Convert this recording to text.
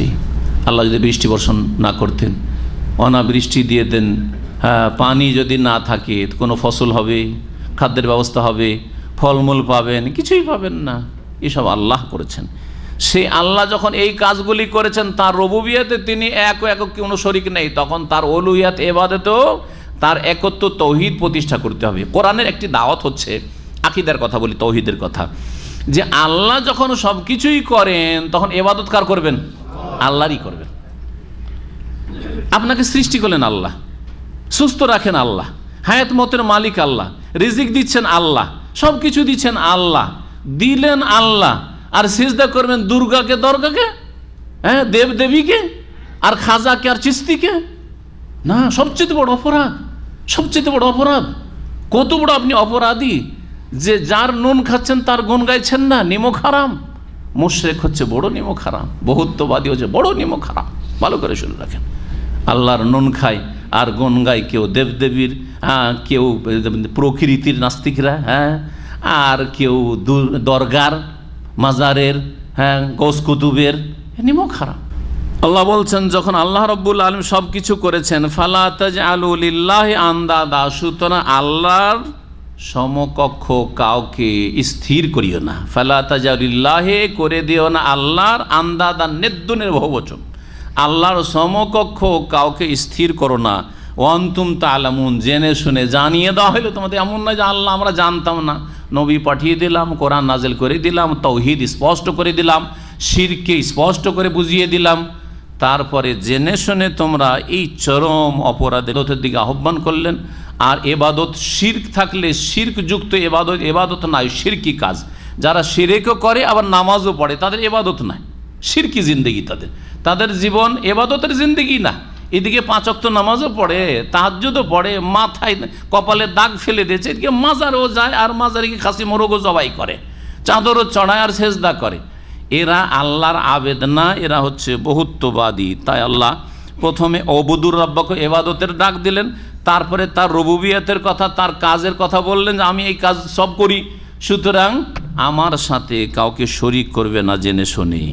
জি আল্লাহ যদি বৃষ্টি বর্ষণ না করতেন অনাবৃষ্টি দিয়ে দেন হ্যাঁ পানি যদি না থাকে কোনো ফসল হবে খাদ্যের ব্যবস্থা হবে ফলমূল পাবেন কিছুই পাবেন না এসব আল্লাহ করেছেন সেই আল্লাহ যখন এই কাজগুলি করেছেন তার রবুবিয়াতে তিনি এক এক কোনো শরিক নেই তখন তার অলুইয়াত এবাদতেও তার একত্র তৌহিদ প্রতিষ্ঠা করতে হবে কোরআনের একটি দাওয়াত হচ্ছে আকিদার কথা বলি তৌহিদের কথা যে আল্লাহ যখন সব কিছুই করেন তখন এবাদত কার করবেন আল্লাহরই করবেন আপনাকে সৃষ্টি করলেন আল্লাহ সুস্থ রাখেন আল্লাহ হায়াত মতের মালিক আল্লাহ রিজিক দিচ্ছেন আল্লাহ সব কিছু দিচ্ছেন আল্লাহ দিলেন আল্লাহ আর সিজদা করবেন দুর্গাকে দর্গাকে হ্যাঁ দেব দেবীকে আর খাজাকে আর চিস্তিকে না সবচেয়ে বড় অপরাধ সবচেয়ে বড় অপরাধ কত বড় আপনি অপরাধী যে যার নুন খাচ্ছেন তার গুণ গাইছেন না নিমখ হারাম মুশ্রেক হচ্ছে বড় নিম খারাপ বহুত্ববাদী হচ্ছে বড় নিম খারাপ ভালো করে শুনে রাখেন আল্লাহর নুন খায় আর গন গায় কেউ দেবদেবীর হ্যাঁ কেউ প্রকৃতির নাস্তিকরা হ্যাঁ আর কেউ দরগার মাজারের হ্যাঁ গোস কুতুবের নিমক খারাপ আল্লাহ বলছেন যখন আল্লাহ রব্বুল আলম সব কিছু করেছেন ফালাত আলু আলুলিল্লাহ আন্দা সুতরাং আল্লাহর সমকক্ষ কাউকে স্থির করিও না ফেলা তাজাউলিল্লাহে করে দিও না আল্লাহর আন্দাদা নেদ্দুনের বহুবচন আল্লাহর সমকক্ষ কাউকে স্থির করো না অন্তুম তা আলামুন জেনে শুনে জানিয়ে দেওয়া হইলো তোমাদের এমন নয় যে আল্লাহ আমরা জানতাম না নবী পাঠিয়ে দিলাম কোরআন নাজেল করে দিলাম তৌহিদ স্পষ্ট করে দিলাম শিরকে স্পষ্ট করে বুঝিয়ে দিলাম তারপরে জেনে শুনে তোমরা এই চরম অপরাধের দিকে আহ্বান করলেন আর এবাদত শির্ক থাকলে যুক্ত এবাদত এবাদত নয় শিরকি কাজ যারা শিরেকও করে আবার নামাজও পড়ে তাদের এবাদত নয় শিরকি জিন্দগি তাদের তাদের জীবন এবাদতের জিন্দগি না এদিকে পাঁচ অক্ত নামাজও পড়ে তাহাজুদও পড়ে মাথায় কপালে দাগ ফেলে দিয়েছে এদিকে মাজারও যায় আর মাজারে কি খাসি মোরগও জবাই করে চাদরও চড়ায় আর সেজদা করে এরা আল্লাহর আবেদ না এরা হচ্ছে বহুত্ববাদী তাই আল্লাহ প্রথমে অবদুর রব্বাকে এবাদতের ডাক দিলেন তারপরে তার রবুবিয়াতের কথা তার কাজের কথা বললেন যে আমি এই কাজ সব করি সুতরাং আমার সাথে কাউকে শরিক করবে না জেনে শুনি